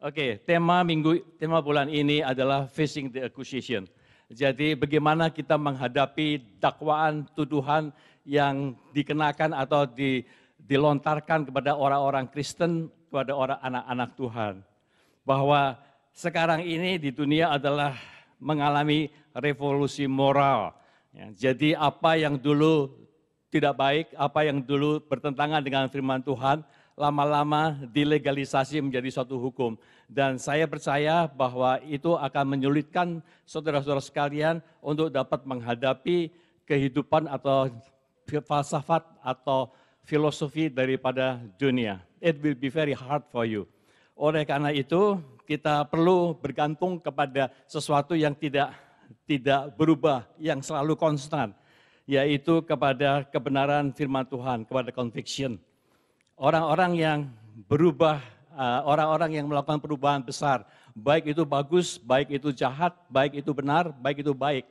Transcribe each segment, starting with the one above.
Oke, okay, tema minggu tema bulan ini adalah facing the accusation. Jadi bagaimana kita menghadapi dakwaan, tuduhan yang dikenakan atau di, dilontarkan kepada orang-orang Kristen, kepada orang anak-anak Tuhan. Bahwa sekarang ini di dunia adalah mengalami revolusi moral. Ya, jadi apa yang dulu tidak baik, apa yang dulu bertentangan dengan firman Tuhan, lama-lama dilegalisasi menjadi suatu hukum. Dan saya percaya bahwa itu akan menyulitkan saudara-saudara sekalian untuk dapat menghadapi kehidupan atau falsafat atau filosofi daripada dunia. It will be very hard for you. Oleh karena itu, kita perlu bergantung kepada sesuatu yang tidak tidak berubah, yang selalu konstan, yaitu kepada kebenaran firman Tuhan, kepada conviction orang-orang yang berubah, eh, orang-orang yang melakukan perubahan besar, baik itu bagus, baik itu jahat, baik itu benar, baik itu baik.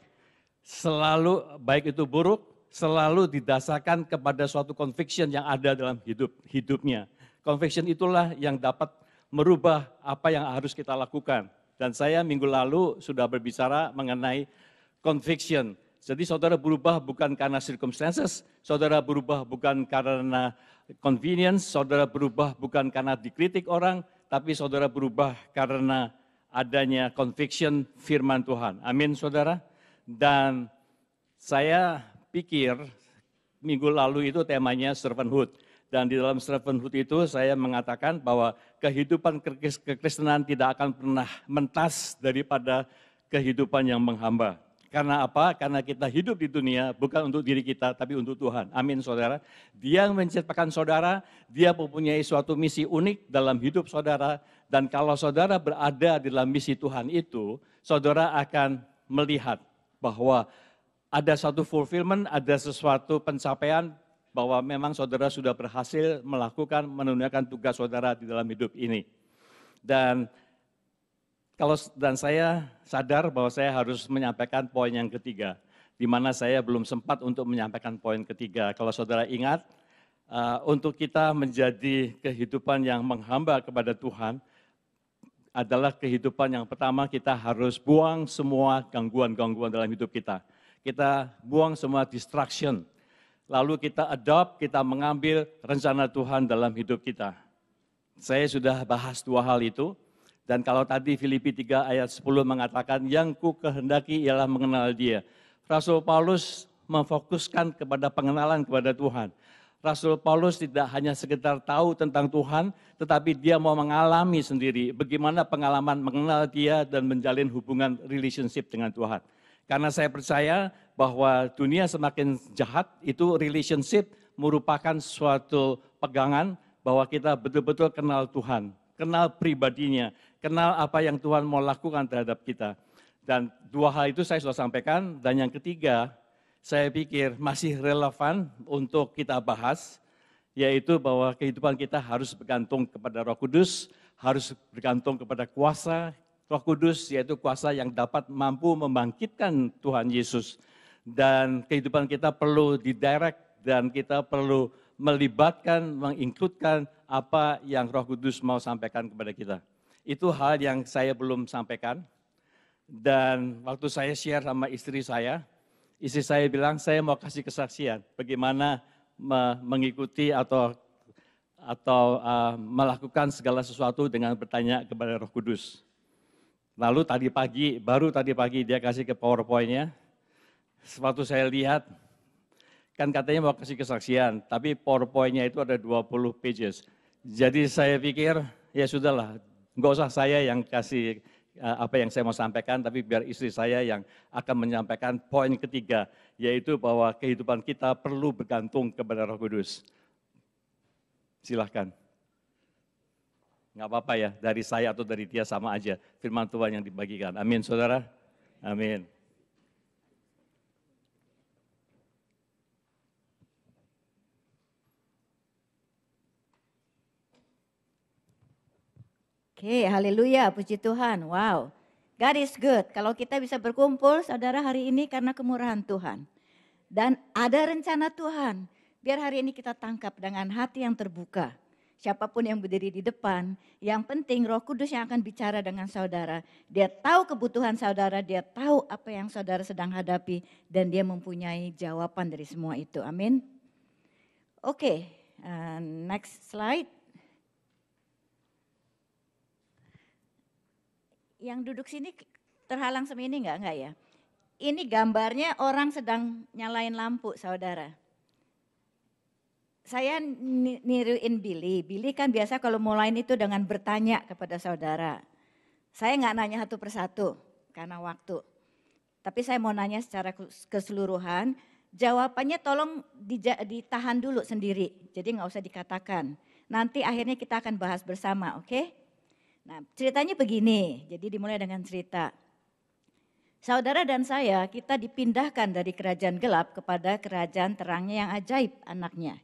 Selalu baik itu buruk, selalu didasarkan kepada suatu conviction yang ada dalam hidup hidupnya. Conviction itulah yang dapat merubah apa yang harus kita lakukan. Dan saya minggu lalu sudah berbicara mengenai conviction. Jadi saudara berubah bukan karena circumstances, saudara berubah bukan karena convenience, saudara berubah bukan karena dikritik orang, tapi saudara berubah karena adanya conviction firman Tuhan. Amin saudara. Dan saya pikir minggu lalu itu temanya servanthood. Dan di dalam servanthood itu saya mengatakan bahwa kehidupan kekristenan tidak akan pernah mentas daripada kehidupan yang menghamba. Karena apa? Karena kita hidup di dunia bukan untuk diri kita, tapi untuk Tuhan. Amin, saudara. Dia menciptakan saudara, dia mempunyai suatu misi unik dalam hidup saudara. Dan kalau saudara berada di dalam misi Tuhan itu, saudara akan melihat bahwa ada satu fulfillment, ada sesuatu pencapaian bahwa memang saudara sudah berhasil melakukan, menunaikan tugas saudara di dalam hidup ini. Dan kalau dan saya sadar bahwa saya harus menyampaikan poin yang ketiga, di mana saya belum sempat untuk menyampaikan poin ketiga. Kalau saudara ingat, eh, untuk kita menjadi kehidupan yang menghamba kepada Tuhan adalah kehidupan yang pertama kita harus buang semua gangguan-gangguan dalam hidup kita. Kita buang semua distraction. Lalu kita adopt, kita mengambil rencana Tuhan dalam hidup kita. Saya sudah bahas dua hal itu dan kalau tadi Filipi 3 ayat 10 mengatakan, yang ku kehendaki ialah mengenal dia. Rasul Paulus memfokuskan kepada pengenalan kepada Tuhan. Rasul Paulus tidak hanya sekedar tahu tentang Tuhan, tetapi dia mau mengalami sendiri bagaimana pengalaman mengenal dia dan menjalin hubungan relationship dengan Tuhan. Karena saya percaya bahwa dunia semakin jahat, itu relationship merupakan suatu pegangan bahwa kita betul-betul kenal Tuhan kenal pribadinya, kenal apa yang Tuhan mau lakukan terhadap kita. Dan dua hal itu saya sudah sampaikan, dan yang ketiga saya pikir masih relevan untuk kita bahas, yaitu bahwa kehidupan kita harus bergantung kepada roh kudus, harus bergantung kepada kuasa, roh kudus yaitu kuasa yang dapat mampu membangkitkan Tuhan Yesus. Dan kehidupan kita perlu didirect dan kita perlu melibatkan, mengikutkan apa yang Roh Kudus mau sampaikan kepada kita. Itu hal yang saya belum sampaikan. Dan waktu saya share sama istri saya, istri saya bilang saya mau kasih kesaksian bagaimana mengikuti atau atau uh, melakukan segala sesuatu dengan bertanya kepada Roh Kudus. Lalu tadi pagi, baru tadi pagi dia kasih ke PowerPoint-nya. Sepatu saya lihat, kan katanya mau kasih kesaksian, tapi PowerPoint-nya itu ada 20 pages. Jadi saya pikir ya sudahlah, nggak usah saya yang kasih eh, apa yang saya mau sampaikan, tapi biar istri saya yang akan menyampaikan poin ketiga, yaitu bahwa kehidupan kita perlu bergantung kepada Roh Kudus. Silahkan. Nggak apa-apa ya, dari saya atau dari dia sama aja. Firman Tuhan yang dibagikan. Amin, saudara. Amin. Oke, okay, haleluya, puji Tuhan. Wow, God is good. Kalau kita bisa berkumpul saudara hari ini karena kemurahan Tuhan. Dan ada rencana Tuhan, biar hari ini kita tangkap dengan hati yang terbuka. Siapapun yang berdiri di depan, yang penting roh kudus yang akan bicara dengan saudara. Dia tahu kebutuhan saudara, dia tahu apa yang saudara sedang hadapi. Dan dia mempunyai jawaban dari semua itu, amin. Oke, okay, uh, next slide. yang duduk sini terhalang semini enggak? Enggak ya? Ini gambarnya orang sedang nyalain lampu, saudara. Saya niruin Billy. Billy kan biasa kalau mulain itu dengan bertanya kepada saudara. Saya nggak nanya satu persatu karena waktu. Tapi saya mau nanya secara keseluruhan. Jawabannya tolong ditahan dulu sendiri. Jadi nggak usah dikatakan. Nanti akhirnya kita akan bahas bersama, oke? Okay? Nah ceritanya begini, jadi dimulai dengan cerita. Saudara dan saya kita dipindahkan dari kerajaan gelap kepada kerajaan terangnya yang ajaib anaknya,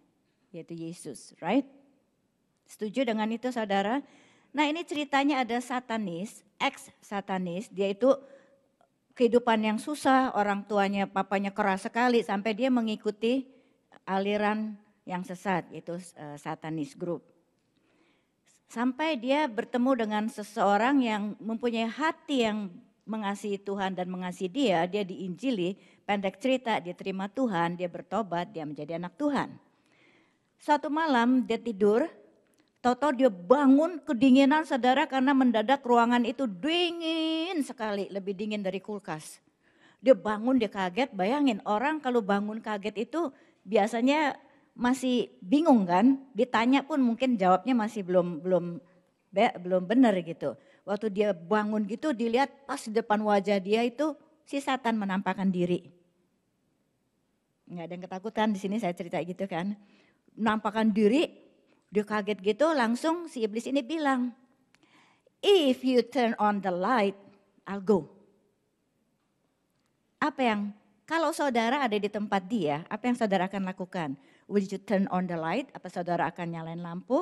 yaitu Yesus, right? Setuju dengan itu saudara? Nah ini ceritanya ada satanis, ex-satanis, dia itu kehidupan yang susah, orang tuanya papanya keras sekali sampai dia mengikuti aliran yang sesat, yaitu eh, satanis group. Sampai dia bertemu dengan seseorang yang mempunyai hati yang mengasihi Tuhan dan mengasihi dia, dia diinjili, pendek cerita, dia terima Tuhan, dia bertobat, dia menjadi anak Tuhan. Suatu malam dia tidur, Toto dia bangun kedinginan saudara karena mendadak ruangan itu dingin sekali, lebih dingin dari kulkas. Dia bangun dia kaget, bayangin orang kalau bangun kaget itu biasanya masih bingung kan, ditanya pun mungkin jawabnya masih belum belum be, belum benar gitu. Waktu dia bangun gitu dilihat pas di depan wajah dia itu si setan menampakkan diri. Nggak ada yang ketakutan di sini saya cerita gitu kan. Menampakkan diri, dia kaget gitu langsung si iblis ini bilang, "If you turn on the light, I'll go." Apa yang kalau saudara ada di tempat dia, apa yang saudara akan lakukan? Will you turn on the light? Apa saudara akan nyalain lampu?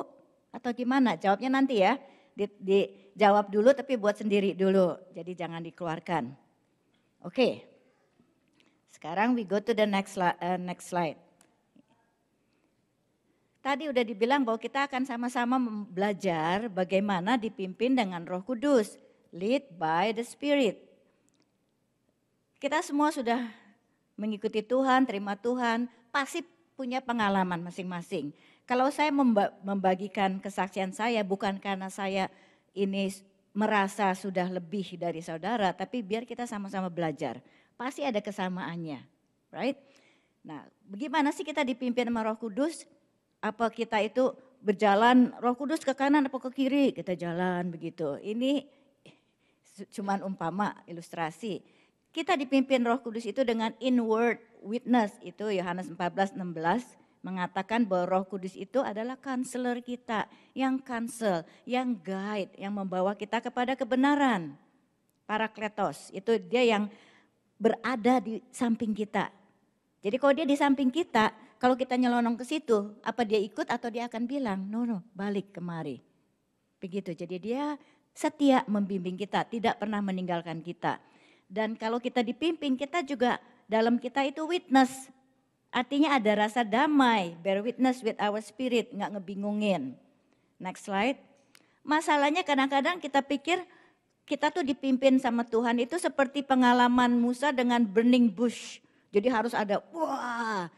Atau gimana? Jawabnya nanti ya. Di, jawab dulu tapi buat sendiri dulu. Jadi jangan dikeluarkan. Oke. Okay. Sekarang we go to the next uh, next slide. Tadi udah dibilang bahwa kita akan sama-sama belajar bagaimana dipimpin dengan Roh Kudus, lead by the Spirit. Kita semua sudah mengikuti Tuhan, terima Tuhan, pasti punya pengalaman masing-masing. Kalau saya membagikan kesaksian saya bukan karena saya ini merasa sudah lebih dari saudara, tapi biar kita sama-sama belajar. Pasti ada kesamaannya, right? Nah, bagaimana sih kita dipimpin sama Roh Kudus? Apa kita itu berjalan Roh Kudus ke kanan atau ke kiri? Kita jalan begitu. Ini cuman umpama ilustrasi. Kita dipimpin Roh Kudus itu dengan inward witness itu Yohanes 14:16 mengatakan bahwa Roh Kudus itu adalah kanseler kita, yang kansel, yang guide, yang membawa kita kepada kebenaran. Parakletos, itu dia yang berada di samping kita. Jadi kalau dia di samping kita, kalau kita nyelonong ke situ, apa dia ikut atau dia akan bilang, no no, balik kemari. Begitu, jadi dia setia membimbing kita, tidak pernah meninggalkan kita. Dan kalau kita dipimpin, kita juga dalam kita itu witness. Artinya ada rasa damai, bear witness with our spirit, nggak ngebingungin. Next slide. Masalahnya kadang-kadang kita pikir kita tuh dipimpin sama Tuhan itu seperti pengalaman Musa dengan burning bush. Jadi harus ada wah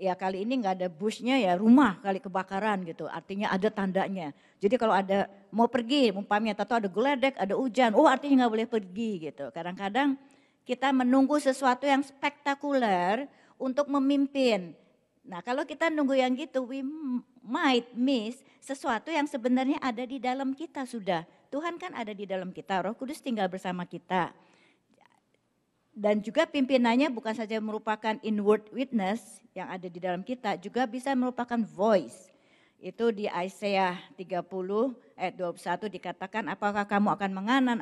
ya kali ini nggak ada busnya ya rumah kali kebakaran gitu. Artinya ada tandanya. Jadi kalau ada mau pergi, umpamanya atau ada geledek, ada hujan, oh artinya nggak boleh pergi gitu. Kadang-kadang kita menunggu sesuatu yang spektakuler untuk memimpin. Nah kalau kita nunggu yang gitu, we might miss sesuatu yang sebenarnya ada di dalam kita sudah. Tuhan kan ada di dalam kita, roh kudus tinggal bersama kita dan juga pimpinannya bukan saja merupakan inward witness yang ada di dalam kita, juga bisa merupakan voice. Itu di Isaiah 30 ayat 21 dikatakan apakah kamu akan menganan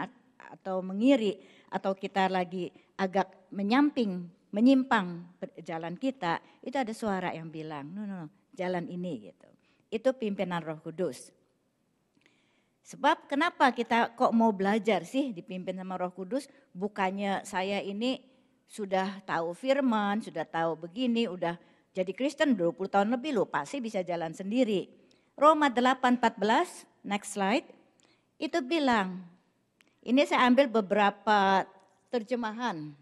atau mengiri atau kita lagi agak menyamping, menyimpang jalan kita, itu ada suara yang bilang, no, no, no jalan ini gitu. Itu pimpinan roh kudus. Sebab kenapa kita kok mau belajar sih dipimpin sama Roh Kudus? Bukannya saya ini sudah tahu firman, sudah tahu begini, udah jadi Kristen 20 tahun lebih loh, pasti bisa jalan sendiri. Roma 8:14, next slide. Itu bilang, ini saya ambil beberapa terjemahan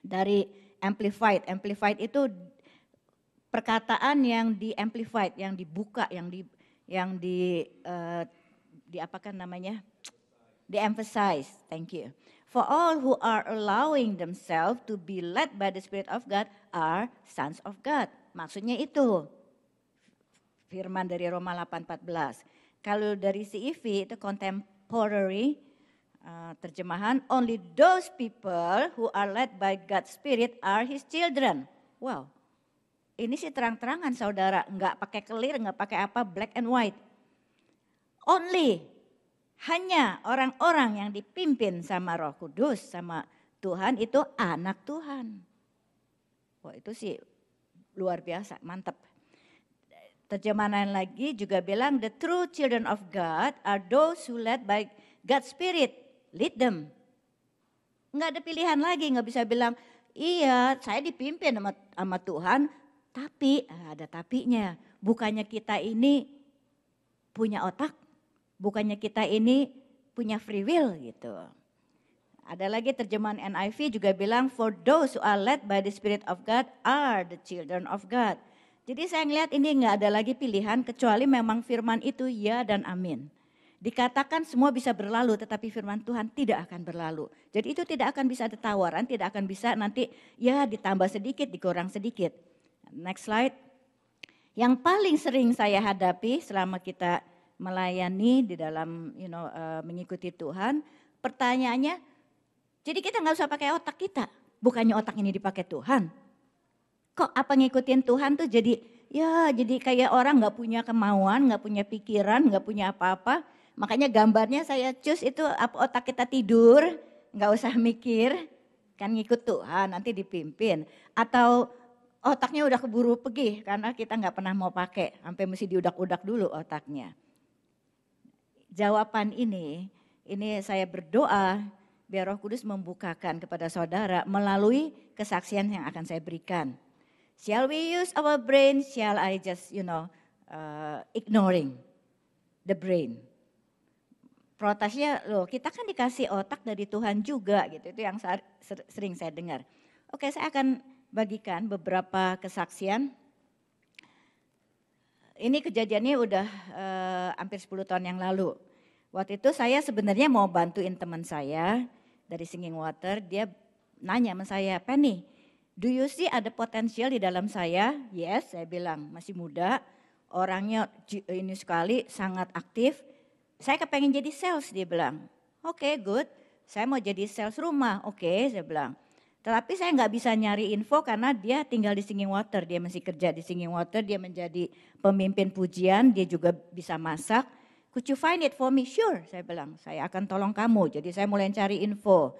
dari amplified. Amplified itu perkataan yang di amplified, yang dibuka, yang di yang di uh, diapakan namanya? The emphasize Thank you. For all who are allowing themselves to be led by the Spirit of God are sons of God. Maksudnya itu. Firman dari Roma 8:14. Kalau dari CIV e itu contemporary uh, terjemahan only those people who are led by God's spirit are his children. Wow. Ini sih terang-terangan saudara, nggak pakai kelir, nggak pakai apa, black and white Only hanya orang-orang yang dipimpin sama Roh Kudus, sama Tuhan itu anak Tuhan. Wah, itu sih luar biasa, mantap. Terjemahan lagi juga bilang the true children of God are those who led by God's spirit. Lead them. Enggak ada pilihan lagi, enggak bisa bilang, "Iya, saya dipimpin sama, sama Tuhan, tapi ada tapinya. Bukannya kita ini punya otak, Bukannya kita ini punya free will gitu. Ada lagi terjemahan NIV juga bilang for those who are led by the spirit of God are the children of God. Jadi saya ngelihat ini nggak ada lagi pilihan kecuali memang firman itu ya dan amin. Dikatakan semua bisa berlalu tetapi firman Tuhan tidak akan berlalu. Jadi itu tidak akan bisa ada tawaran, tidak akan bisa nanti ya ditambah sedikit, dikurang sedikit. Next slide. Yang paling sering saya hadapi selama kita melayani di dalam you know uh, mengikuti Tuhan. Pertanyaannya, jadi kita nggak usah pakai otak kita. Bukannya otak ini dipakai Tuhan? Kok apa ngikutin Tuhan tuh jadi ya jadi kayak orang nggak punya kemauan, nggak punya pikiran, nggak punya apa-apa. Makanya gambarnya saya cus itu apa otak kita tidur, nggak usah mikir, kan ngikut Tuhan nanti dipimpin. Atau otaknya udah keburu pergi karena kita nggak pernah mau pakai, sampai mesti diudak-udak dulu otaknya jawaban ini, ini saya berdoa biar Roh Kudus membukakan kepada saudara melalui kesaksian yang akan saya berikan. Shall we use our brain? Shall I just, you know, uh, ignoring the brain? Protasnya, loh kita kan dikasih otak dari Tuhan juga gitu. Itu yang sering saya dengar. Oke, saya akan bagikan beberapa kesaksian ini kejadiannya udah uh, hampir 10 tahun yang lalu. Waktu itu saya sebenarnya mau bantuin teman saya dari Singing Water, dia nanya sama saya, Penny, do you see ada potensial di dalam saya? Yes, saya bilang, masih muda, orangnya ini sekali sangat aktif. Saya kepengen jadi sales, dia bilang. Oke, okay, good. Saya mau jadi sales rumah. Oke, okay, saya bilang. Tetapi saya nggak bisa nyari info karena dia tinggal di Singing Water, dia masih kerja di Singing Water, dia menjadi pemimpin pujian, dia juga bisa masak. Could you find it for me? Sure, saya bilang, saya akan tolong kamu. Jadi saya mulai cari info.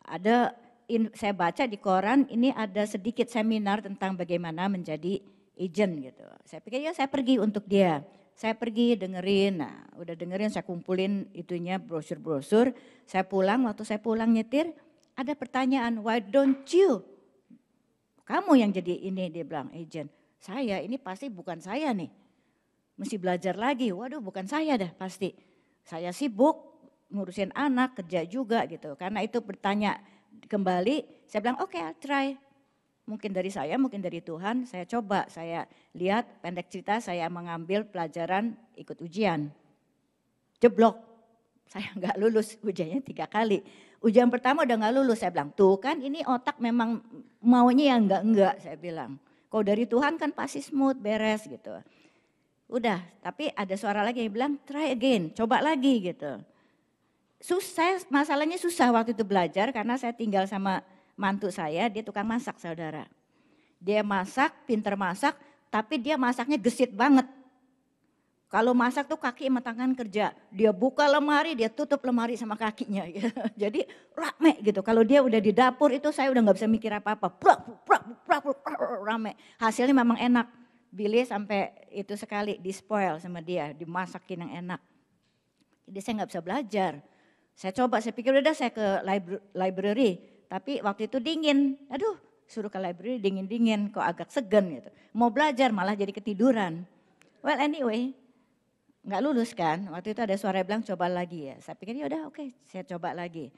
Ada in, saya baca di koran ini ada sedikit seminar tentang bagaimana menjadi agent gitu. Saya pikir ya saya pergi untuk dia. Saya pergi dengerin, nah udah dengerin saya kumpulin itunya brosur-brosur. Saya pulang, waktu saya pulang nyetir, ada pertanyaan, why don't you? Kamu yang jadi ini, dia bilang, agent. Saya, ini pasti bukan saya nih. Mesti belajar lagi, waduh bukan saya dah pasti. Saya sibuk, ngurusin anak, kerja juga gitu. Karena itu bertanya kembali, saya bilang oke okay, try. Mungkin dari saya, mungkin dari Tuhan, saya coba, saya lihat pendek cerita, saya mengambil pelajaran ikut ujian. Jeblok, saya nggak lulus, ujiannya tiga kali. Ujian pertama udah nggak lulus, saya bilang, tuh kan ini otak memang maunya yang enggak-enggak, saya bilang. Kalau dari Tuhan kan pasti smooth, beres gitu. Udah, tapi ada suara lagi yang bilang, try again, coba lagi gitu. Susah, masalahnya susah waktu itu belajar karena saya tinggal sama mantu saya, dia tukang masak saudara. Dia masak, pinter masak, tapi dia masaknya gesit banget kalau masak tuh kaki sama tangan kerja. Dia buka lemari, dia tutup lemari sama kakinya. Gitu. Jadi rame gitu. Kalau dia udah di dapur itu saya udah nggak bisa mikir apa-apa. Prak, prak, prak, rame. Hasilnya memang enak. Billy sampai itu sekali dispoil sama dia, dimasakin yang enak. Jadi saya nggak bisa belajar. Saya coba, saya pikir udah saya ke library, tapi waktu itu dingin. Aduh, suruh ke library dingin-dingin, kok agak segan gitu. Mau belajar malah jadi ketiduran. Well anyway, nggak lulus kan. Waktu itu ada suara bilang coba lagi ya. Saya pikir ya udah oke, okay, saya coba lagi.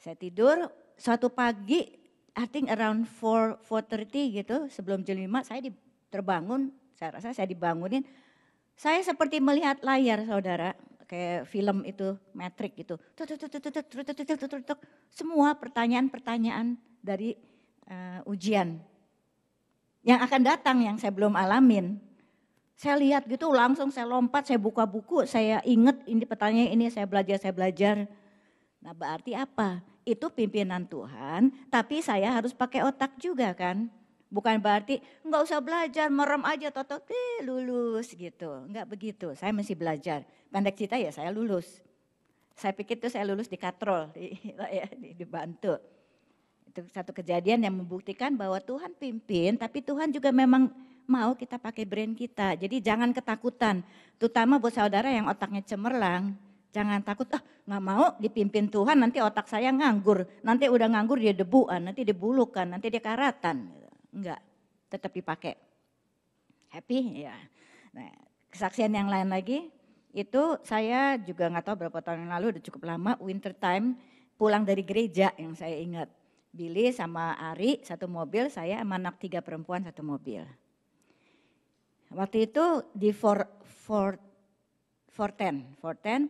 Saya tidur suatu pagi I think around 4 4:30 gitu sebelum jam 5 saya terbangun, saya rasa saya dibangunin. Saya seperti melihat layar Saudara, kayak film itu Matrix gitu. Semua pertanyaan-pertanyaan dari uh, ujian yang akan datang yang saya belum alamin saya lihat gitu langsung saya lompat, saya buka buku, saya ingat ini pertanyaan ini, saya belajar, saya belajar. Nah berarti apa? Itu pimpinan Tuhan, tapi saya harus pakai otak juga kan. Bukan berarti nggak usah belajar, merem aja toto deh lulus gitu. Nggak begitu, saya mesti belajar. Pendek cita ya saya lulus. Saya pikir itu saya lulus di Katrol, di, ya, di, di itu satu kejadian yang membuktikan bahwa Tuhan pimpin, tapi Tuhan juga memang mau kita pakai brand kita. Jadi jangan ketakutan, terutama buat saudara yang otaknya cemerlang. Jangan takut, ah nggak mau dipimpin Tuhan nanti otak saya nganggur. Nanti udah nganggur dia debuan, nanti bulukan, nanti dia karatan. Enggak, tetapi pakai Happy ya. Nah, kesaksian yang lain lagi, itu saya juga nggak tahu berapa tahun yang lalu udah cukup lama winter time pulang dari gereja yang saya ingat Billy sama Ari satu mobil saya sama anak tiga perempuan satu mobil Waktu itu di for, for, Forten, Ten,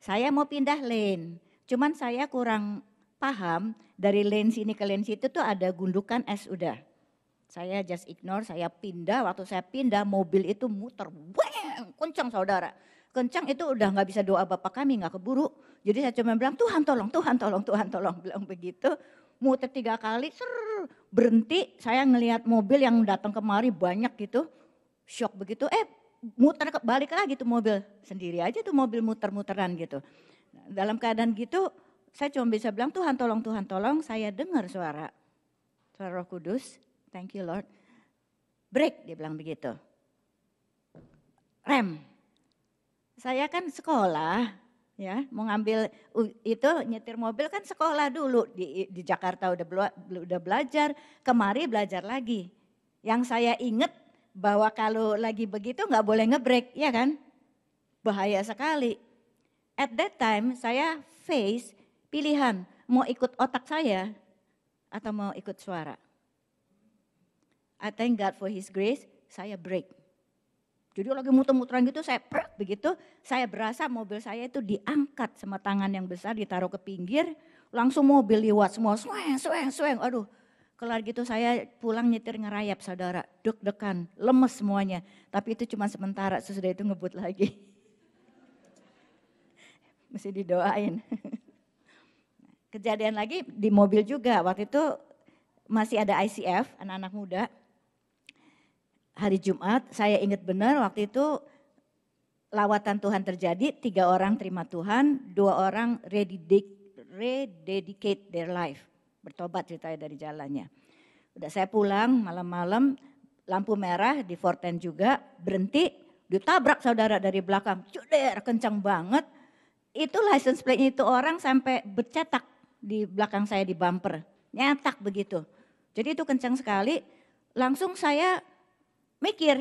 saya mau pindah lane. Cuman saya kurang paham dari lane sini ke lane situ tuh ada gundukan es udah. Saya just ignore, saya pindah. Waktu saya pindah mobil itu muter, weng kencang saudara. Kencang itu udah nggak bisa doa Bapak kami, nggak keburu. Jadi saya cuma bilang, Tuhan tolong, Tuhan tolong, Tuhan tolong. Bilang begitu, muter tiga kali, ser, berhenti. Saya ngelihat mobil yang datang kemari banyak gitu shock begitu, eh muter balik lagi tuh mobil. Sendiri aja tuh mobil muter-muteran gitu. Dalam keadaan gitu saya cuma bisa bilang Tuhan tolong, Tuhan tolong saya dengar suara. Suara roh kudus, thank you Lord. Break dia bilang begitu. Rem. Saya kan sekolah ya mau ngambil itu nyetir mobil kan sekolah dulu di, di Jakarta udah bela, udah belajar kemari belajar lagi yang saya inget bahwa kalau lagi begitu nggak boleh ngebreak ya kan? Bahaya sekali. At that time saya face pilihan mau ikut otak saya atau mau ikut suara. I thank God for His grace, saya break. Jadi lagi muter-muteran gitu saya prak begitu, saya berasa mobil saya itu diangkat sama tangan yang besar ditaruh ke pinggir, langsung mobil lewat semua sueng sueng sueng Aduh, Kelar gitu saya pulang nyetir ngerayap saudara, deg-degan, lemes semuanya. Tapi itu cuma sementara, sesudah itu ngebut lagi. Mesti didoain. Kejadian lagi di mobil juga, waktu itu masih ada ICF, anak-anak muda. Hari Jumat, saya ingat benar waktu itu lawatan Tuhan terjadi, tiga orang terima Tuhan, dua orang rededicate their life bertobat ceritanya dari jalannya. Udah saya pulang malam-malam lampu merah di Forten juga berhenti ditabrak saudara dari belakang. Cuder kencang banget. Itu license plate itu orang sampai bercetak di belakang saya di bumper. Nyetak begitu. Jadi itu kencang sekali. Langsung saya mikir,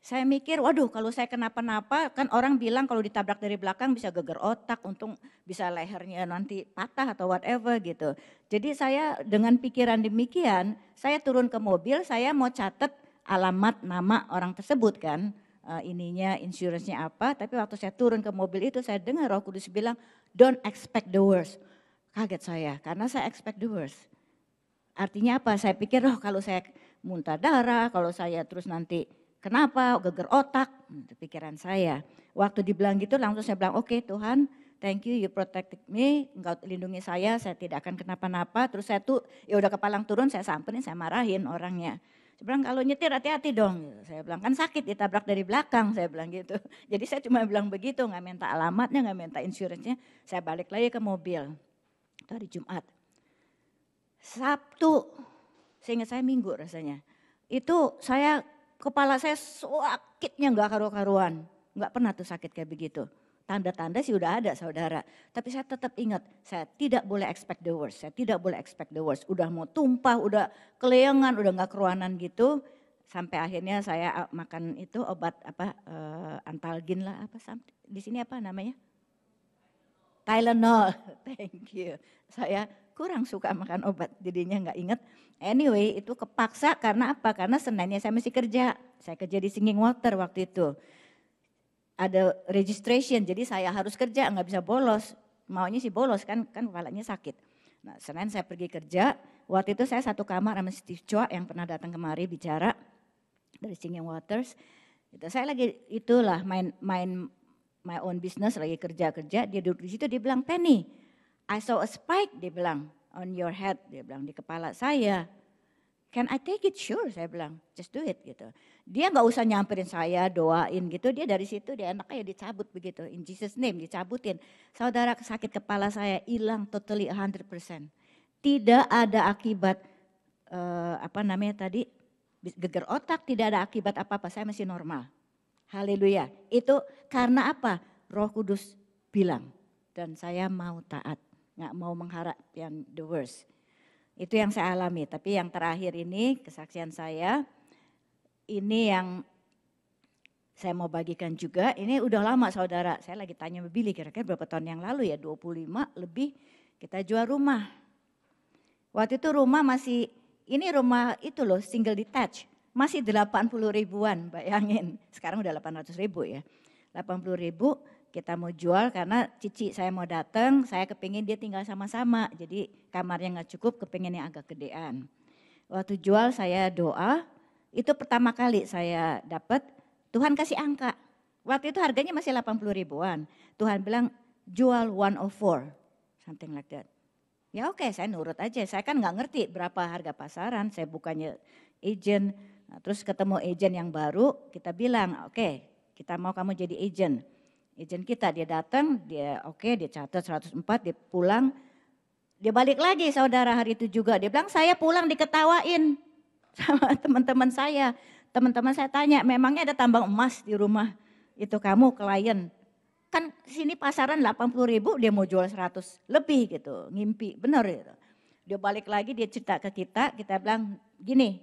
saya mikir, waduh kalau saya kenapa-napa, kan orang bilang kalau ditabrak dari belakang bisa geger otak, untung bisa lehernya nanti patah atau whatever gitu. Jadi saya dengan pikiran demikian, saya turun ke mobil, saya mau catat alamat nama orang tersebut kan eh, ininya insurance apa, tapi waktu saya turun ke mobil itu saya dengar Roh Kudus bilang don't expect the worst. Kaget saya karena saya expect the worst. Artinya apa? Saya pikir oh kalau saya muntah darah, kalau saya terus nanti Kenapa? Oh, geger otak, hmm, pikiran saya. Waktu dibilang gitu langsung saya bilang, oke okay, Tuhan thank you, you protected me, engkau lindungi saya, saya tidak akan kenapa-napa. Terus saya tuh, ya udah kepalang turun, saya samperin, saya marahin orangnya. Saya bilang kalau nyetir hati-hati dong. Saya bilang kan sakit ditabrak dari belakang. Saya bilang gitu. Jadi saya cuma bilang begitu, nggak minta alamatnya, nggak minta insurancenya. Saya balik lagi ke mobil. Itu hari Jumat. Sabtu, seingat saya minggu rasanya. Itu saya kepala saya sakitnya nggak karu-karuan. Nggak pernah tuh sakit kayak begitu. Tanda-tanda sih udah ada saudara. Tapi saya tetap ingat, saya tidak boleh expect the worst. Saya tidak boleh expect the worst. Udah mau tumpah, udah keleangan, udah nggak keruanan gitu. Sampai akhirnya saya eh, makan itu obat apa uh, antalgin lah apa di sini apa namanya? Tylenol. Thank you. Saya kurang suka makan obat, jadinya nggak inget. Anyway, itu kepaksa karena apa? Karena Seninnya saya masih kerja. Saya kerja di Singing Water waktu itu. Ada registration, jadi saya harus kerja, nggak bisa bolos. Maunya sih bolos kan, kan kepalanya sakit. Nah, Senin saya pergi kerja, waktu itu saya satu kamar sama Steve Chua yang pernah datang kemari bicara dari Singing Waters. Itu saya lagi itulah main main my own business lagi kerja-kerja, dia duduk di situ dia bilang, "Penny, I saw a spike, dia bilang, on your head, dia bilang, di kepala saya. Can I take it? Sure, saya bilang, just do it gitu. Dia nggak usah nyamperin saya, doain gitu. Dia dari situ dia enak aja dicabut begitu. In Jesus name dicabutin. Saudara sakit kepala saya hilang totally 100%. Tidak ada akibat uh, apa namanya tadi geger otak, tidak ada akibat apa-apa. Saya masih normal. Haleluya. Itu karena apa? Roh Kudus bilang dan saya mau taat nggak mau mengharap yang the worst. Itu yang saya alami. Tapi yang terakhir ini kesaksian saya, ini yang saya mau bagikan juga. Ini udah lama saudara, saya lagi tanya Billy kira-kira berapa tahun yang lalu ya, 25 lebih kita jual rumah. Waktu itu rumah masih, ini rumah itu loh single detached. Masih 80 ribuan bayangin, sekarang udah 800 ribu ya. 80 ribu, kita mau jual karena cici saya mau datang, saya kepingin dia tinggal sama-sama. Jadi kamarnya nggak cukup, kepingin yang agak gedean. Waktu jual saya doa, itu pertama kali saya dapat Tuhan kasih angka. Waktu itu harganya masih 80 ribuan. Tuhan bilang jual one 104, something like that. Ya oke, okay, saya nurut aja. Saya kan nggak ngerti berapa harga pasaran. Saya bukannya agent. Nah, terus ketemu agent yang baru, kita bilang, oke, okay, kita mau kamu jadi agent Agent kita dia datang, dia oke, okay, dia catat 104, dia pulang. Dia balik lagi saudara hari itu juga. Dia bilang saya pulang diketawain sama teman-teman saya. Teman-teman saya tanya, memangnya ada tambang emas di rumah itu kamu klien? Kan sini pasaran 80 ribu dia mau jual 100 lebih gitu, ngimpi, benar gitu. Dia balik lagi dia cerita ke kita, kita bilang gini,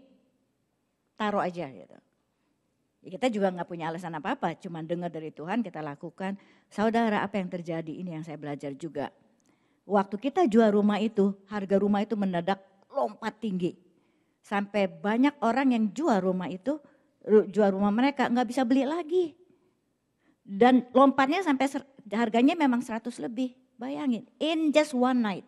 taruh aja gitu. Ya, kita juga nggak punya alasan apa-apa, cuma dengar dari Tuhan kita lakukan. Saudara, apa yang terjadi ini yang saya belajar juga. Waktu kita jual rumah itu, harga rumah itu mendadak lompat tinggi. Sampai banyak orang yang jual rumah itu, jual rumah mereka nggak bisa beli lagi. Dan lompatnya sampai harganya memang 100 lebih. Bayangin, in just one night.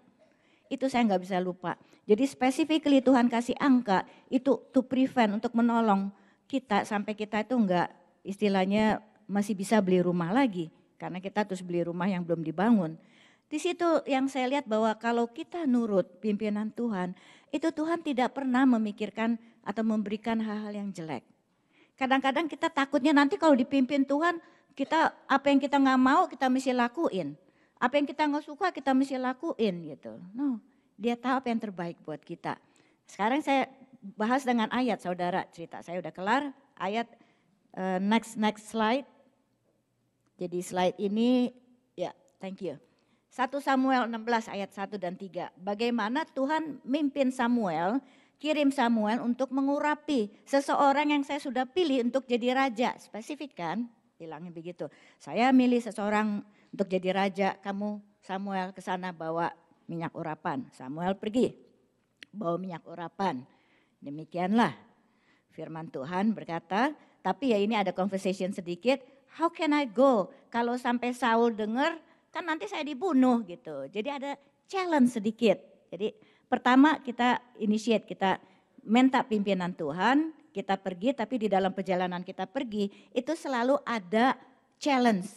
Itu saya nggak bisa lupa. Jadi specifically Tuhan kasih angka itu to prevent, untuk menolong kita sampai kita itu enggak istilahnya masih bisa beli rumah lagi karena kita terus beli rumah yang belum dibangun. Di situ yang saya lihat bahwa kalau kita nurut pimpinan Tuhan, itu Tuhan tidak pernah memikirkan atau memberikan hal-hal yang jelek. Kadang-kadang kita takutnya nanti kalau dipimpin Tuhan, kita apa yang kita nggak mau kita mesti lakuin. Apa yang kita nggak suka kita mesti lakuin gitu. No, dia tahu apa yang terbaik buat kita. Sekarang saya bahas dengan ayat saudara cerita saya udah kelar ayat eh, next next slide jadi slide ini ya yeah, thank you 1 Samuel 16 ayat 1 dan 3 bagaimana Tuhan mimpin Samuel kirim Samuel untuk mengurapi seseorang yang saya sudah pilih untuk jadi raja spesifik kan bilangnya begitu saya milih seseorang untuk jadi raja kamu Samuel ke sana bawa minyak urapan Samuel pergi bawa minyak urapan Demikianlah firman Tuhan berkata, tapi ya ini ada conversation sedikit, how can I go? Kalau sampai Saul dengar, kan nanti saya dibunuh gitu. Jadi ada challenge sedikit. Jadi pertama kita initiate, kita minta pimpinan Tuhan, kita pergi tapi di dalam perjalanan kita pergi itu selalu ada challenge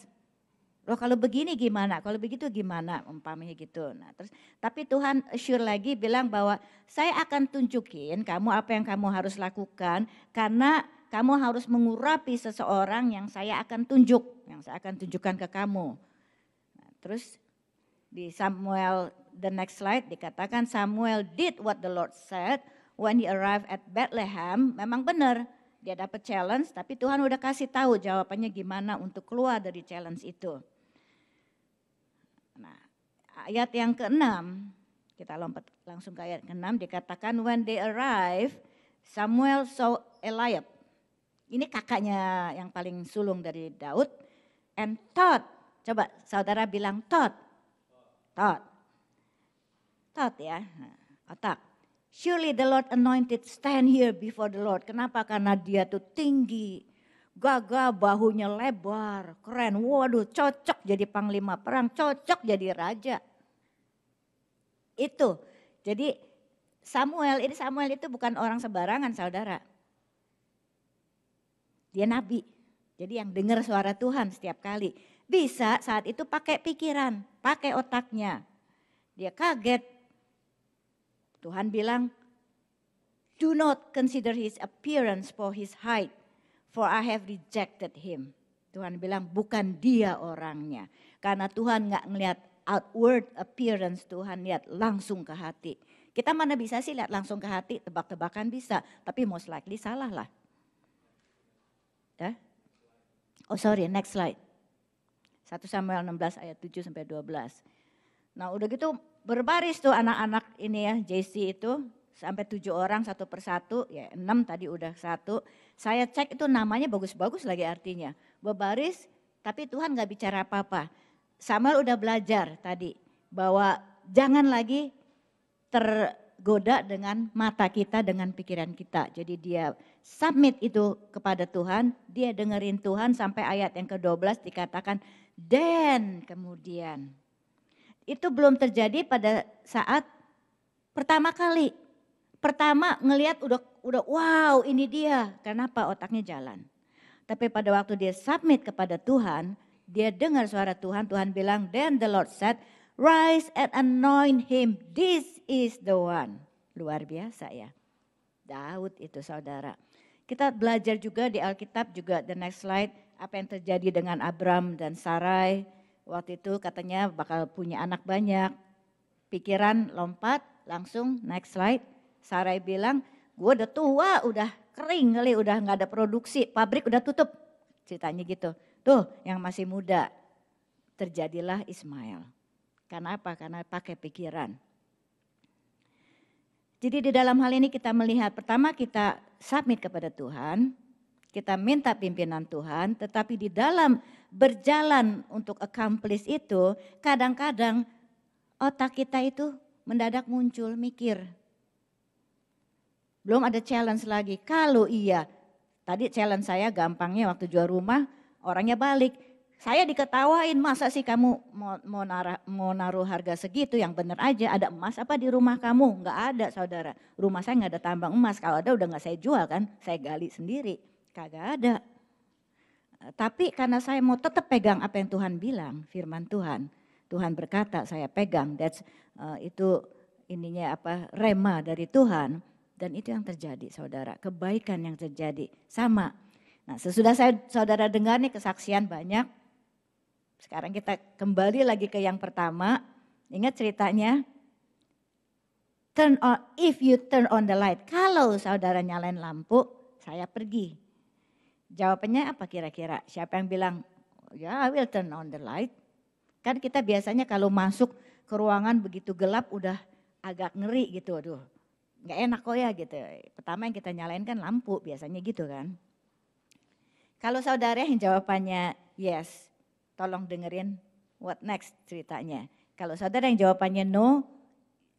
Loh kalau begini gimana? Kalau begitu gimana? Umpamanya gitu. Nah, terus tapi Tuhan assure lagi bilang bahwa saya akan tunjukin kamu apa yang kamu harus lakukan karena kamu harus mengurapi seseorang yang saya akan tunjuk, yang saya akan tunjukkan ke kamu. Nah, terus di Samuel the next slide dikatakan Samuel did what the Lord said when he arrived at Bethlehem. Memang benar, dia dapat challenge tapi Tuhan udah kasih tahu jawabannya gimana untuk keluar dari challenge itu ayat yang ke-6. Kita lompat langsung ke ayat ke-6 dikatakan when they arrive Samuel saw Eliab. Ini kakaknya yang paling sulung dari Daud and thought. Coba saudara bilang thought. Thought. Thought ya, otak. Surely the Lord anointed stand here before the Lord. Kenapa? Karena dia tuh tinggi, gagah, bahunya lebar, keren. Waduh, cocok jadi panglima perang, cocok jadi raja. Itu. Jadi Samuel ini Samuel itu bukan orang sembarangan saudara. Dia nabi. Jadi yang dengar suara Tuhan setiap kali. Bisa saat itu pakai pikiran, pakai otaknya. Dia kaget. Tuhan bilang, Do not consider his appearance for his height, for I have rejected him. Tuhan bilang bukan dia orangnya. Karena Tuhan nggak ngeliat outward appearance Tuhan lihat langsung ke hati. Kita mana bisa sih lihat langsung ke hati, tebak-tebakan bisa, tapi most likely salah lah. Ya. Oh sorry, next slide. 1 Samuel 16 ayat 7 sampai 12. Nah udah gitu berbaris tuh anak-anak ini ya, JC itu sampai tujuh orang satu persatu, ya enam tadi udah satu. Saya cek itu namanya bagus-bagus lagi artinya. Berbaris tapi Tuhan gak bicara apa-apa. Samuel udah belajar tadi bahwa jangan lagi tergoda dengan mata kita, dengan pikiran kita. Jadi dia submit itu kepada Tuhan, dia dengerin Tuhan sampai ayat yang ke-12 dikatakan dan kemudian. Itu belum terjadi pada saat pertama kali. Pertama ngelihat udah udah wow ini dia. Kenapa otaknya jalan. Tapi pada waktu dia submit kepada Tuhan, dia dengar suara Tuhan, Tuhan bilang, Then the Lord said, Rise and anoint him, this is the one. Luar biasa ya. Daud itu saudara. Kita belajar juga di Alkitab juga, the next slide, apa yang terjadi dengan Abram dan Sarai. Waktu itu katanya bakal punya anak banyak. Pikiran lompat, langsung next slide. Sarai bilang, gue udah tua, udah kering kali, udah nggak ada produksi, pabrik udah tutup. Ceritanya gitu. Tuh yang masih muda, terjadilah Ismail. Kenapa? Karena pakai pikiran. Jadi di dalam hal ini kita melihat pertama kita submit kepada Tuhan, kita minta pimpinan Tuhan, tetapi di dalam berjalan untuk accomplish itu kadang-kadang otak kita itu mendadak muncul mikir. Belum ada challenge lagi. Kalau iya, tadi challenge saya gampangnya waktu jual rumah orangnya balik. Saya diketawain, masa sih kamu mau, mau, narah, mau naruh harga segitu yang benar aja, ada emas apa di rumah kamu? Enggak ada saudara, rumah saya enggak ada tambang emas, kalau ada udah enggak saya jual kan, saya gali sendiri, kagak ada. Tapi karena saya mau tetap pegang apa yang Tuhan bilang, firman Tuhan, Tuhan berkata saya pegang, that's uh, itu ininya apa rema dari Tuhan dan itu yang terjadi saudara, kebaikan yang terjadi sama Nah sesudah saya saudara dengar nih kesaksian banyak. Sekarang kita kembali lagi ke yang pertama. Ingat ceritanya. Turn on, if you turn on the light. Kalau saudara nyalain lampu, saya pergi. Jawabannya apa kira-kira? Siapa yang bilang, ya yeah, I will turn on the light. Kan kita biasanya kalau masuk ke ruangan begitu gelap udah agak ngeri gitu. Aduh, nggak enak kok ya gitu. Pertama yang kita nyalain kan lampu biasanya gitu kan. Kalau saudara yang jawabannya yes, tolong dengerin what next ceritanya. Kalau saudara yang jawabannya no,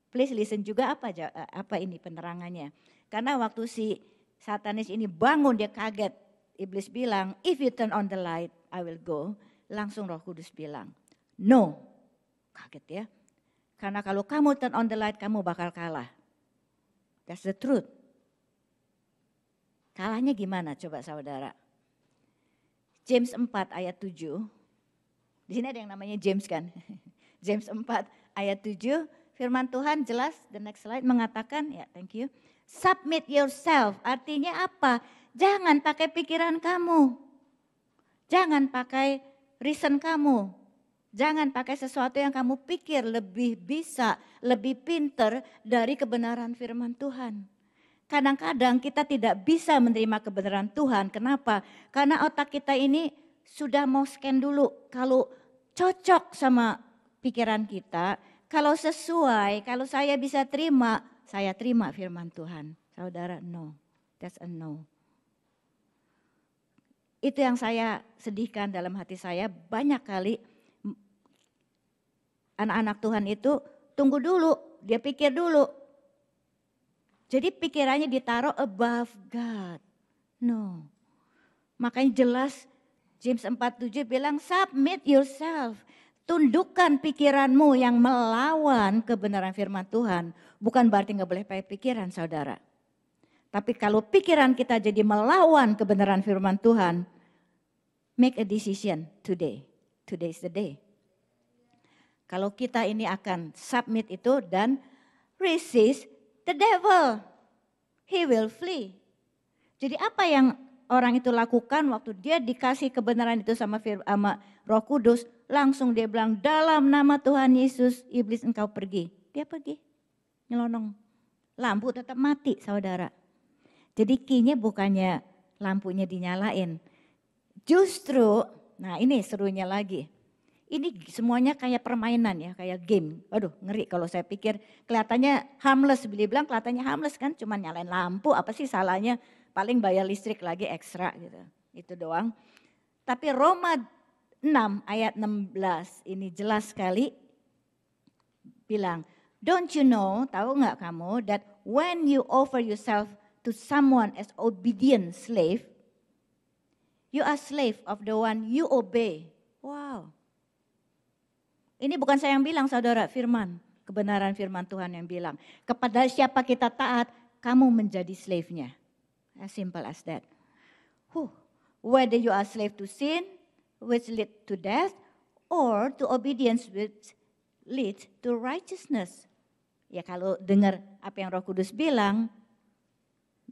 please listen juga apa eh, apa ini penerangannya. Karena waktu si satanis ini bangun dia kaget. Iblis bilang, if you turn on the light, I will go. Langsung roh kudus bilang, no. Kaget ya. Karena kalau kamu turn on the light, kamu bakal kalah. That's the truth. Kalahnya gimana coba saudara? James 4 ayat 7. Di sini ada yang namanya James kan. James 4 ayat 7 firman Tuhan jelas the next slide mengatakan ya thank you. Submit yourself artinya apa? Jangan pakai pikiran kamu. Jangan pakai reason kamu. Jangan pakai sesuatu yang kamu pikir lebih bisa, lebih pinter dari kebenaran firman Tuhan kadang-kadang kita tidak bisa menerima kebenaran Tuhan. Kenapa? Karena otak kita ini sudah mau scan dulu kalau cocok sama pikiran kita, kalau sesuai, kalau saya bisa terima, saya terima firman Tuhan. Saudara, no. That's a no. Itu yang saya sedihkan dalam hati saya banyak kali anak-anak Tuhan itu tunggu dulu, dia pikir dulu, jadi pikirannya ditaruh above God. No. Makanya jelas James 47 bilang submit yourself. Tundukkan pikiranmu yang melawan kebenaran firman Tuhan. Bukan berarti nggak boleh pakai pikiran saudara. Tapi kalau pikiran kita jadi melawan kebenaran firman Tuhan, make a decision today. Today is the day. Kalau kita ini akan submit itu dan resist, The devil, he will flee. Jadi apa yang orang itu lakukan waktu dia dikasih kebenaran itu sama, sama roh kudus, langsung dia bilang dalam nama Tuhan Yesus iblis engkau pergi. Dia pergi, nyelonong. Lampu tetap mati saudara. Jadi kinya bukannya lampunya dinyalain. Justru, nah ini serunya lagi ini semuanya kayak permainan ya, kayak game. Waduh ngeri kalau saya pikir kelihatannya harmless, beli bilang kelihatannya harmless kan cuma nyalain lampu apa sih salahnya paling bayar listrik lagi ekstra gitu. Itu doang. Tapi Roma 6 ayat 16 ini jelas sekali bilang, Don't you know, tahu nggak kamu, that when you offer yourself to someone as obedient slave, you are slave of the one you obey. Wow. Ini bukan saya yang bilang saudara, firman. Kebenaran firman Tuhan yang bilang. Kepada siapa kita taat, kamu menjadi slave-nya. As simple as that. Huh, whether you are slave to sin, which lead to death, or to obedience which lead to righteousness. Ya kalau dengar apa yang roh kudus bilang,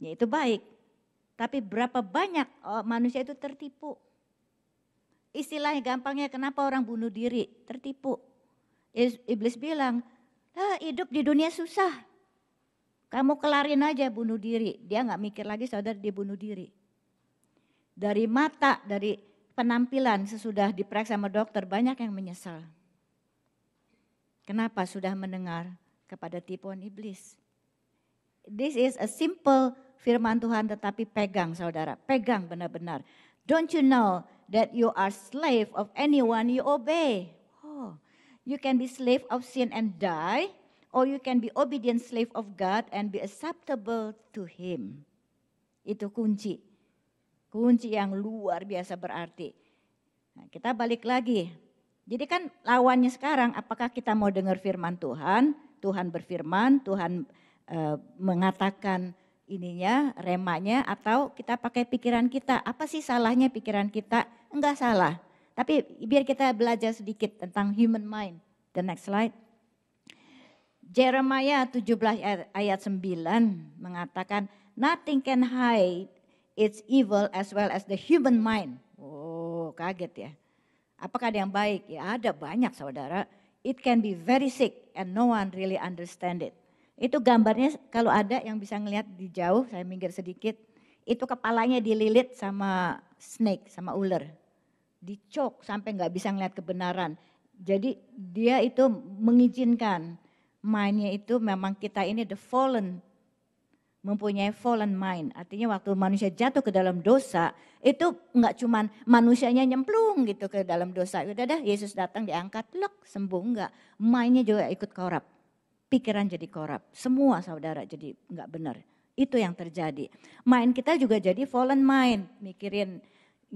ya itu baik. Tapi berapa banyak oh, manusia itu tertipu istilah gampangnya kenapa orang bunuh diri? Tertipu. Iblis bilang, ah, hidup di dunia susah. Kamu kelarin aja bunuh diri. Dia nggak mikir lagi saudara dia bunuh diri. Dari mata, dari penampilan sesudah diperiksa sama dokter banyak yang menyesal. Kenapa sudah mendengar kepada tipuan iblis? This is a simple firman Tuhan tetapi pegang saudara, pegang benar-benar. Don't you know that you are slave of anyone you obey. Oh, you can be slave of sin and die, or you can be obedient slave of God and be acceptable to Him. Itu kunci. Kunci yang luar biasa berarti. Nah, kita balik lagi. Jadi kan lawannya sekarang apakah kita mau dengar firman Tuhan, Tuhan berfirman, Tuhan e, mengatakan ininya, remanya atau kita pakai pikiran kita. Apa sih salahnya pikiran kita? enggak salah. Tapi biar kita belajar sedikit tentang human mind. The next slide. Jeremiah 17 ayat 9 mengatakan, Nothing can hide its evil as well as the human mind. Oh, kaget ya. Apakah ada yang baik? Ya ada banyak saudara. It can be very sick and no one really understand it. Itu gambarnya kalau ada yang bisa ngelihat di jauh, saya minggir sedikit. Itu kepalanya dililit sama snake, sama ular dicok sampai nggak bisa ngeliat kebenaran. Jadi dia itu mengizinkan mindnya itu memang kita ini the fallen mempunyai fallen mind. Artinya waktu manusia jatuh ke dalam dosa, itu nggak cuman manusianya nyemplung gitu ke dalam dosa. Udah dah Yesus datang diangkat, lek sembuh nggak, Mainnya juga ikut korup. Pikiran jadi korup. Semua saudara jadi nggak benar. Itu yang terjadi. Mind kita juga jadi fallen mind. Mikirin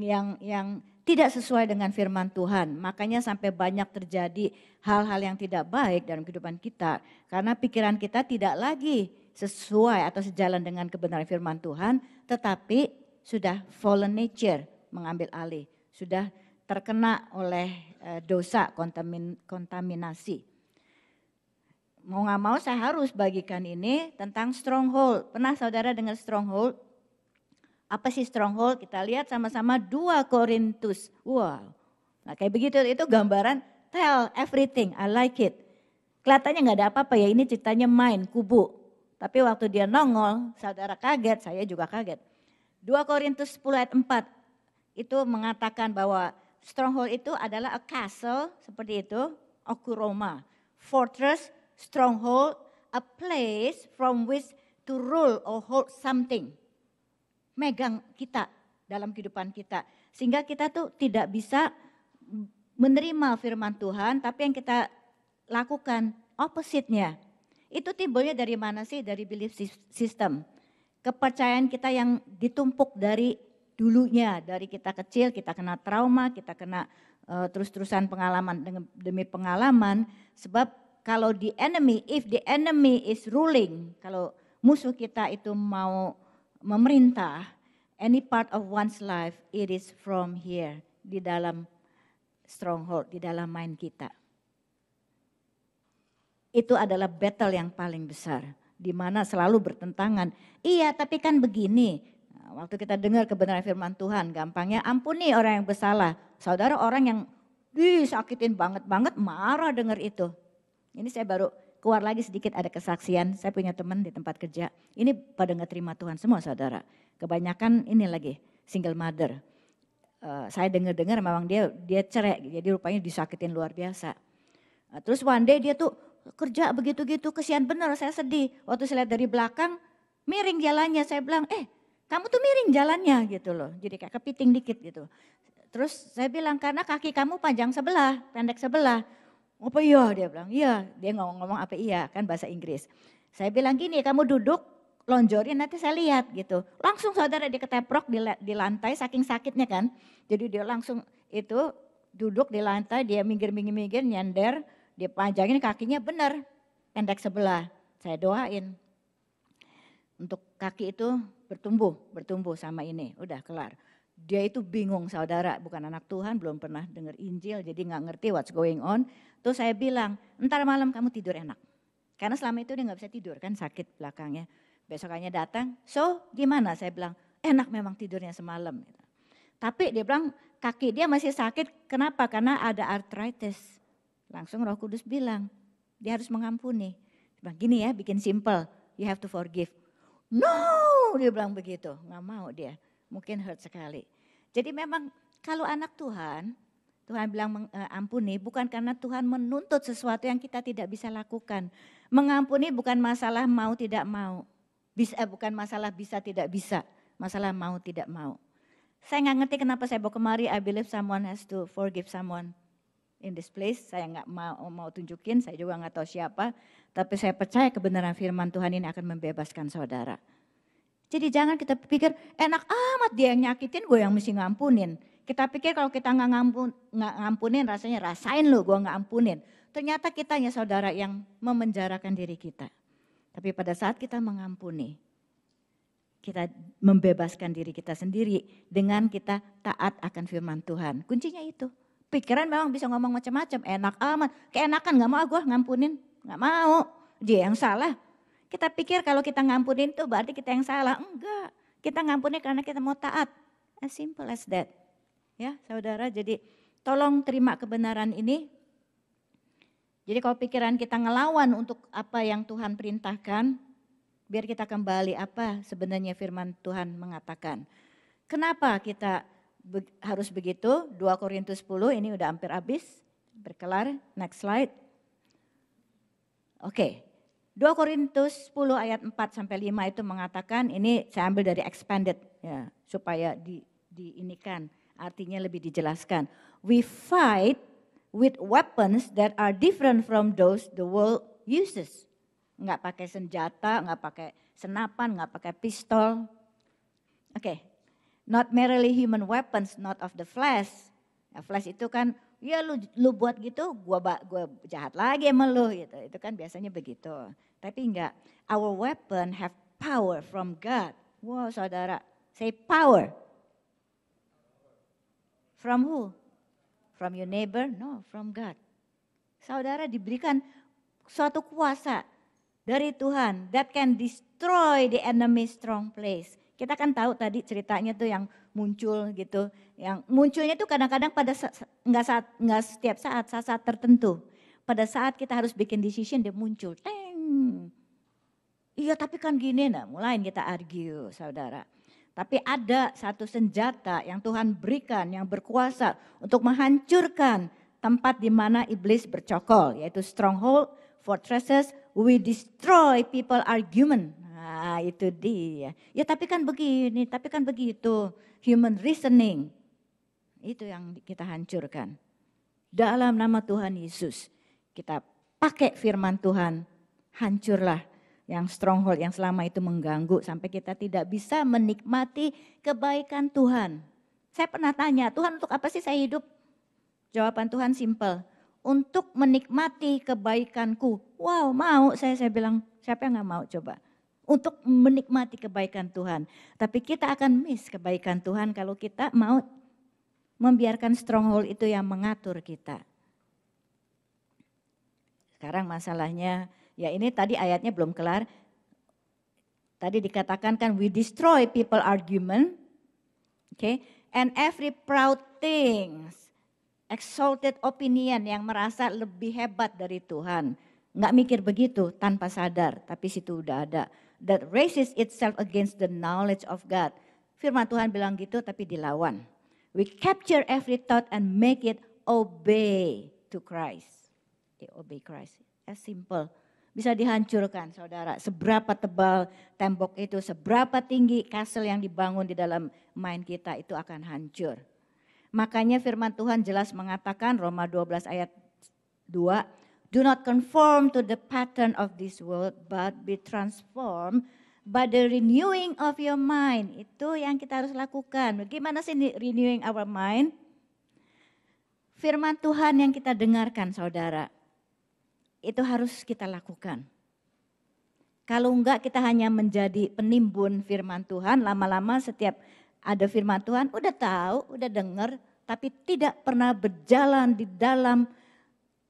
yang yang tidak sesuai dengan firman Tuhan. Makanya sampai banyak terjadi hal-hal yang tidak baik dalam kehidupan kita. Karena pikiran kita tidak lagi sesuai atau sejalan dengan kebenaran firman Tuhan. Tetapi sudah fallen nature mengambil alih. Sudah terkena oleh eh, dosa kontamin, kontaminasi. Mau nggak mau saya harus bagikan ini tentang stronghold. Pernah saudara dengar stronghold? Apa sih stronghold? Kita lihat sama-sama 2 Korintus. Wow. Nah, kayak begitu itu gambaran tell everything. I like it. Kelihatannya nggak ada apa-apa ya, ini ceritanya main kubu. Tapi waktu dia nongol, saudara kaget, saya juga kaget. 2 Korintus 10 ayat 4 itu mengatakan bahwa stronghold itu adalah a castle seperti itu, okuroma, fortress, stronghold, a place from which to rule or hold something megang kita dalam kehidupan kita. Sehingga kita tuh tidak bisa menerima firman Tuhan, tapi yang kita lakukan opposite-nya. Itu timbulnya dari mana sih? Dari belief system. Kepercayaan kita yang ditumpuk dari dulunya, dari kita kecil, kita kena trauma, kita kena uh, terus-terusan pengalaman demi pengalaman. Sebab kalau the enemy, if the enemy is ruling, kalau musuh kita itu mau memerintah any part of one's life, it is from here, di dalam stronghold, di dalam mind kita. Itu adalah battle yang paling besar, di mana selalu bertentangan. Iya, tapi kan begini. waktu kita dengar kebenaran firman Tuhan, gampangnya ampuni orang yang bersalah. Saudara orang yang disakitin banget-banget marah dengar itu. Ini saya baru keluar lagi sedikit ada kesaksian, saya punya teman di tempat kerja, ini pada nggak terima Tuhan semua saudara. Kebanyakan ini lagi, single mother. Uh, saya dengar-dengar memang dia dia cerai, jadi rupanya disakitin luar biasa. Uh, terus one day dia tuh kerja begitu-gitu, kesian benar saya sedih. Waktu saya lihat dari belakang, miring jalannya, saya bilang, eh kamu tuh miring jalannya gitu loh. Jadi kayak kepiting dikit gitu. Terus saya bilang karena kaki kamu panjang sebelah, pendek sebelah. Apa iya? Dia bilang, iya. Dia ngomong-ngomong apa iya, kan bahasa Inggris. Saya bilang gini, kamu duduk, lonjorin nanti saya lihat gitu. Langsung saudara keteprok di, di lantai saking sakitnya kan. Jadi dia langsung itu duduk di lantai, dia minggir-minggir-minggir nyender, dia panjangin kakinya benar, pendek sebelah. Saya doain untuk kaki itu bertumbuh, bertumbuh sama ini, udah kelar dia itu bingung saudara, bukan anak Tuhan, belum pernah dengar Injil, jadi nggak ngerti what's going on. Terus saya bilang, entar malam kamu tidur enak. Karena selama itu dia nggak bisa tidur kan sakit belakangnya. Besokannya datang, so gimana? Saya bilang, enak memang tidurnya semalam. Tapi dia bilang kaki dia masih sakit, kenapa? Karena ada arthritis. Langsung roh kudus bilang, dia harus mengampuni. Dia bilang, gini ya bikin simple, you have to forgive. No, dia bilang begitu, nggak mau dia mungkin hurt sekali. Jadi memang kalau anak Tuhan, Tuhan bilang eh, ampuni bukan karena Tuhan menuntut sesuatu yang kita tidak bisa lakukan. Mengampuni bukan masalah mau tidak mau. Bisa eh, bukan masalah bisa tidak bisa, masalah mau tidak mau. Saya nggak ngerti kenapa saya bawa kemari. I believe someone has to forgive someone in this place. Saya nggak mau mau tunjukin. Saya juga nggak tahu siapa. Tapi saya percaya kebenaran Firman Tuhan ini akan membebaskan saudara. Jadi jangan kita pikir enak amat dia yang nyakitin gue yang mesti ngampunin. Kita pikir kalau kita nggak ngampun, ngampunin rasanya rasain lo gue nggak ampunin. Ternyata kita hanya saudara yang memenjarakan diri kita. Tapi pada saat kita mengampuni, kita membebaskan diri kita sendiri dengan kita taat akan firman Tuhan. Kuncinya itu. Pikiran memang bisa ngomong macam-macam, enak amat, keenakan gak mau ah, gue ngampunin, gak mau. Dia yang salah, kita pikir kalau kita ngampunin itu berarti kita yang salah. Enggak, kita ngampunin karena kita mau taat. As simple as that. Ya saudara jadi tolong terima kebenaran ini. Jadi kalau pikiran kita ngelawan untuk apa yang Tuhan perintahkan, biar kita kembali apa sebenarnya firman Tuhan mengatakan. Kenapa kita harus begitu? 2 Korintus 10 ini udah hampir habis, berkelar. Next slide. Oke, okay. 2 Korintus 10 ayat 4 sampai 5 itu mengatakan ini saya ambil dari expanded ya supaya di diinikan artinya lebih dijelaskan. We fight with weapons that are different from those the world uses. Enggak pakai senjata, enggak pakai senapan, enggak pakai pistol. Oke. Okay. Not merely human weapons, not of the flesh. Ya, flesh itu kan ya lu lu buat gitu gua gua jahat lagi sama lu gitu. Itu kan biasanya begitu. Tapi enggak. Our weapon have power from God. Wow, saudara, say power. From who? From your neighbor? No, from God. Saudara diberikan suatu kuasa dari Tuhan that can destroy the enemy strong place. Kita kan tahu tadi ceritanya tuh yang muncul gitu. Yang munculnya tuh kadang-kadang pada nggak saat nggak setiap saat, saat-saat tertentu. Pada saat kita harus bikin decision dia muncul. Teng. Iya tapi kan gini nah, mulai kita argue saudara. Tapi ada satu senjata yang Tuhan berikan yang berkuasa untuk menghancurkan tempat di mana iblis bercokol yaitu stronghold, fortresses, we destroy people argument. Nah, itu dia. Ya tapi kan begini, tapi kan begitu. Human reasoning. Itu yang kita hancurkan. Dalam nama Tuhan Yesus, kita pakai firman Tuhan, hancurlah yang stronghold yang selama itu mengganggu sampai kita tidak bisa menikmati kebaikan Tuhan. Saya pernah tanya, Tuhan untuk apa sih saya hidup? Jawaban Tuhan simpel, untuk menikmati kebaikanku. Wow, mau saya saya bilang, siapa yang nggak mau coba? untuk menikmati kebaikan Tuhan. Tapi kita akan miss kebaikan Tuhan kalau kita mau membiarkan stronghold itu yang mengatur kita. Sekarang masalahnya, ya ini tadi ayatnya belum kelar. Tadi dikatakan kan we destroy people argument, okay, and every proud things, exalted opinion yang merasa lebih hebat dari Tuhan. Nggak mikir begitu tanpa sadar, tapi situ udah ada that raises itself against the knowledge of God. Firman Tuhan bilang gitu tapi dilawan. We capture every thought and make it obey to Christ. They eh, obey Christ. As ya, simple. Bisa dihancurkan saudara. Seberapa tebal tembok itu, seberapa tinggi castle yang dibangun di dalam mind kita itu akan hancur. Makanya firman Tuhan jelas mengatakan Roma 12 ayat 2, Do not conform to the pattern of this world, but be transformed by the renewing of your mind. Itu yang kita harus lakukan. Bagaimana sih renewing our mind? Firman Tuhan yang kita dengarkan, saudara, itu harus kita lakukan. Kalau enggak kita hanya menjadi penimbun firman Tuhan, lama-lama setiap ada firman Tuhan, udah tahu, udah dengar, tapi tidak pernah berjalan di dalam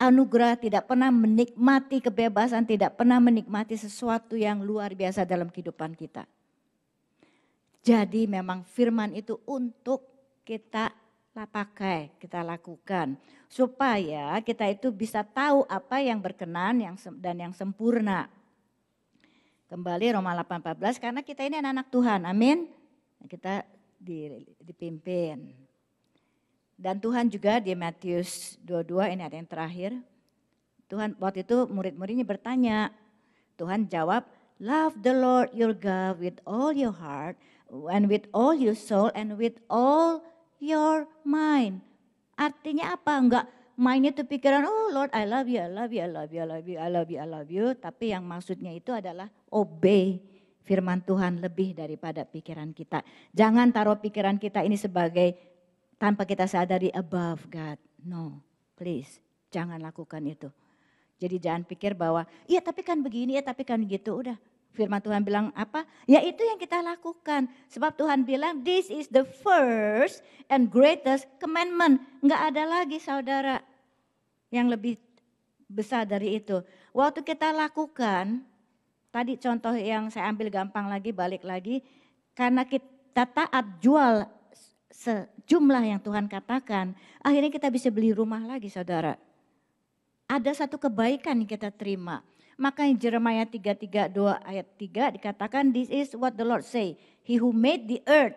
anugerah, tidak pernah menikmati kebebasan, tidak pernah menikmati sesuatu yang luar biasa dalam kehidupan kita. Jadi memang firman itu untuk kita pakai, kita lakukan supaya kita itu bisa tahu apa yang berkenan yang dan yang sempurna. Kembali Roma 8:14 karena kita ini anak-anak Tuhan. Amin. Kita dipimpin. Dan Tuhan juga di Matius 22 ini ada yang terakhir. Tuhan waktu itu murid-muridnya bertanya. Tuhan jawab, "Love the Lord your God with all your heart and with all your soul and with all your mind." Artinya apa? Enggak mind itu pikiran, "Oh Lord, I love you, I love you, I love you, I love you, I love you, I love you." Tapi yang maksudnya itu adalah obey firman Tuhan lebih daripada pikiran kita. Jangan taruh pikiran kita ini sebagai tanpa kita sadari above God. No, please, jangan lakukan itu. Jadi jangan pikir bahwa, iya tapi kan begini, ya tapi kan gitu, udah. Firman Tuhan bilang apa? Ya itu yang kita lakukan. Sebab Tuhan bilang, this is the first and greatest commandment. Enggak ada lagi saudara yang lebih besar dari itu. Waktu kita lakukan, tadi contoh yang saya ambil gampang lagi, balik lagi. Karena kita taat jual jumlah yang Tuhan katakan, akhirnya kita bisa beli rumah lagi saudara. Ada satu kebaikan yang kita terima. Makanya Jeremiah 332 ayat 3 dikatakan this is what the Lord say. He who made the earth,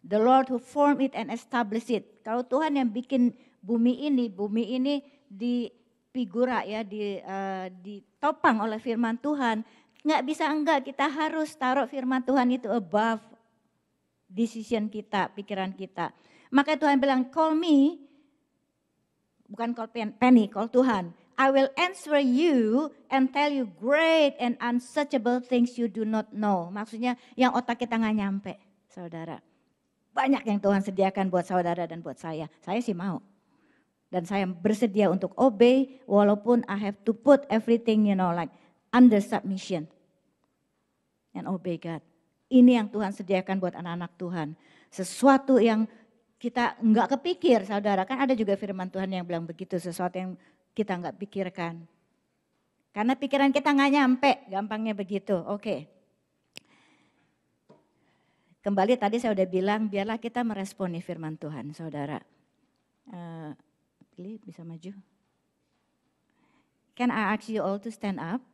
the Lord who formed it and established it. Kalau Tuhan yang bikin bumi ini, bumi ini di figura ya di uh, ditopang oleh firman Tuhan, nggak bisa enggak kita harus taruh firman Tuhan itu above decision kita, pikiran kita. Maka Tuhan bilang, call me, bukan call Penny, call Tuhan. I will answer you and tell you great and unsearchable things you do not know. Maksudnya yang otak kita nggak nyampe, saudara. Banyak yang Tuhan sediakan buat saudara dan buat saya. Saya sih mau. Dan saya bersedia untuk obey walaupun I have to put everything you know like under submission and obey God. Ini yang Tuhan sediakan buat anak-anak Tuhan. Sesuatu yang kita enggak kepikir saudara. Kan ada juga firman Tuhan yang bilang begitu. Sesuatu yang kita enggak pikirkan. Karena pikiran kita nggak nyampe, gampangnya begitu. Oke. Kembali tadi saya udah bilang, biarlah kita meresponi firman Tuhan, saudara. Uh, bisa maju. Can I ask you all to stand up?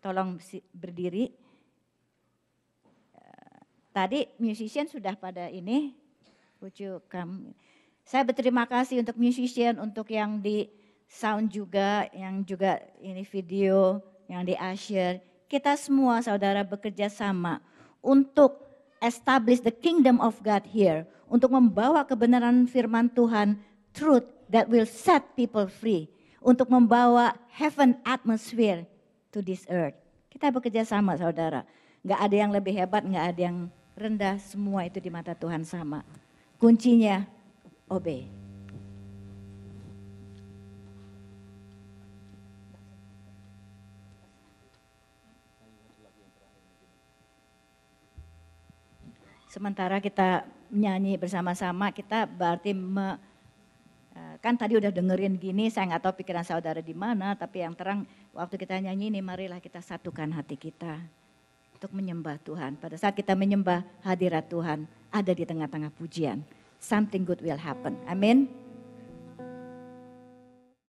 Tolong berdiri. Tadi musician sudah pada ini, would kami Saya berterima kasih untuk musician, untuk yang di sound juga, yang juga ini video, yang di Asher. Kita semua saudara bekerja sama untuk establish the kingdom of God here. Untuk membawa kebenaran firman Tuhan, truth that will set people free. Untuk membawa heaven atmosphere to this earth. Kita bekerja sama saudara. Gak ada yang lebih hebat, gak ada yang rendah, semua itu di mata Tuhan sama. Kuncinya obey. Sementara kita menyanyi bersama-sama, kita berarti me, e, kan tadi udah dengerin gini, saya nggak tahu pikiran saudara di mana, tapi yang terang waktu kita nyanyi ini marilah kita satukan hati kita untuk menyembah Tuhan. Pada saat kita menyembah hadirat Tuhan, ada di tengah-tengah pujian. Something good will happen. Amin.